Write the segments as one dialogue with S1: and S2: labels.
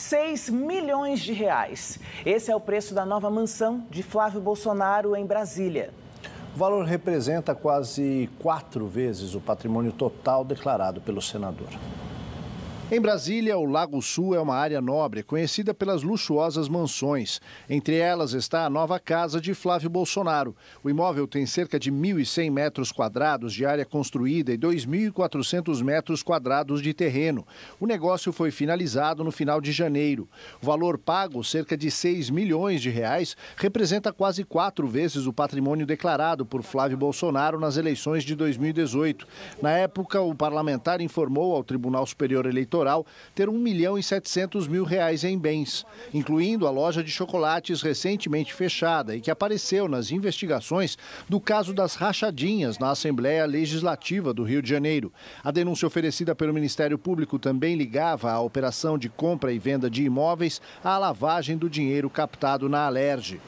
S1: 6 milhões de reais. Esse é o preço da nova mansão de Flávio Bolsonaro em Brasília. O valor representa quase quatro vezes o patrimônio total declarado pelo senador. Em Brasília, o Lago Sul é uma área nobre, conhecida pelas luxuosas mansões. Entre elas está a nova casa de Flávio Bolsonaro. O imóvel tem cerca de 1.100 metros quadrados de área construída e 2.400 metros quadrados de terreno. O negócio foi finalizado no final de janeiro. O valor pago, cerca de 6 milhões de reais, representa quase quatro vezes o patrimônio declarado por Flávio Bolsonaro nas eleições de 2018. Na época, o parlamentar informou ao Tribunal Superior Eleitoral Litoral ter 1 milhão e 700 mil reais em bens, incluindo a loja de chocolates recentemente fechada e que apareceu nas investigações do caso das rachadinhas na Assembleia Legislativa do Rio de Janeiro. A denúncia oferecida pelo Ministério Público também ligava a operação de compra e venda de imóveis à lavagem do dinheiro captado na Alerj.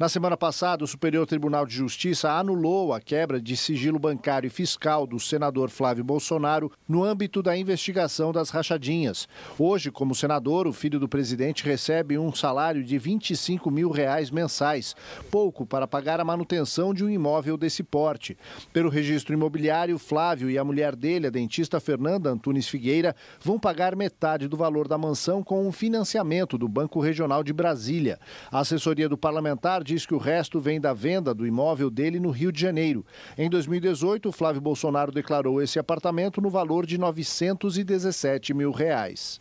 S1: Na semana passada, o Superior Tribunal de Justiça anulou a quebra de sigilo bancário e fiscal do senador Flávio Bolsonaro no âmbito da investigação das rachadinhas Hoje, como senador, o filho do presidente recebe um salário de 25 mil reais mensais, pouco para pagar a manutenção de um imóvel desse porte. Pelo registro imobiliário, Flávio e a mulher dele, a dentista Fernanda Antunes Figueira, vão pagar metade do valor da mansão com um financiamento do Banco Regional de Brasília. A assessoria do parlamentar diz que o resto vem da venda do imóvel dele no Rio de Janeiro. Em 2018, Flávio Bolsonaro declarou esse apartamento no valor de 917 mil mil reais.